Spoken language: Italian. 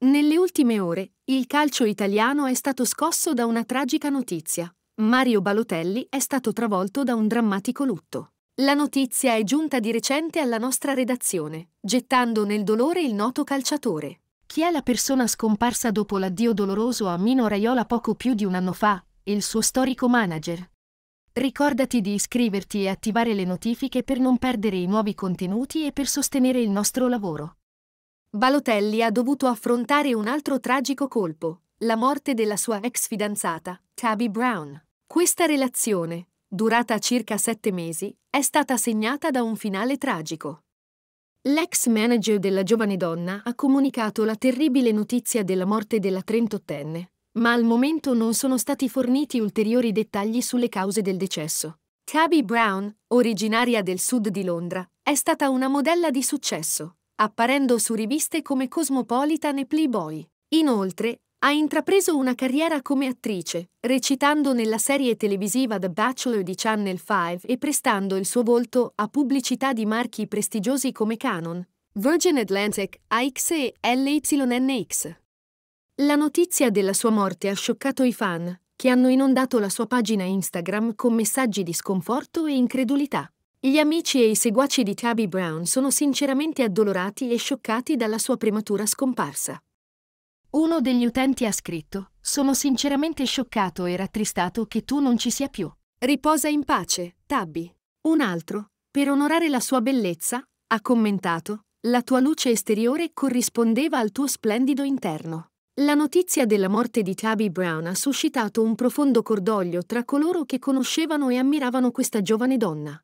Nelle ultime ore, il calcio italiano è stato scosso da una tragica notizia. Mario Balotelli è stato travolto da un drammatico lutto. La notizia è giunta di recente alla nostra redazione, gettando nel dolore il noto calciatore. Chi è la persona scomparsa dopo l'addio doloroso a Mino Raiola poco più di un anno fa, il suo storico manager? Ricordati di iscriverti e attivare le notifiche per non perdere i nuovi contenuti e per sostenere il nostro lavoro. Balotelli ha dovuto affrontare un altro tragico colpo, la morte della sua ex fidanzata, Tabby Brown. Questa relazione, durata circa sette mesi, è stata segnata da un finale tragico. L'ex manager della giovane donna ha comunicato la terribile notizia della morte della 38enne, ma al momento non sono stati forniti ulteriori dettagli sulle cause del decesso. Tabby Brown, originaria del sud di Londra, è stata una modella di successo, apparendo su riviste come Cosmopolitan e Playboy. Inoltre, ha intrapreso una carriera come attrice, recitando nella serie televisiva The Bachelor di Channel 5 e prestando il suo volto a pubblicità di marchi prestigiosi come Canon, Virgin Atlantic, AX e LYNX. La notizia della sua morte ha scioccato i fan, che hanno inondato la sua pagina Instagram con messaggi di sconforto e incredulità. Gli amici e i seguaci di Tabby Brown sono sinceramente addolorati e scioccati dalla sua prematura scomparsa. Uno degli utenti ha scritto: Sono sinceramente scioccato e rattristato che tu non ci sia più. Riposa in pace, Tabby. Un altro, per onorare la sua bellezza, ha commentato: La tua luce esteriore corrispondeva al tuo splendido interno. La notizia della morte di Tabby Brown ha suscitato un profondo cordoglio tra coloro che conoscevano e ammiravano questa giovane donna.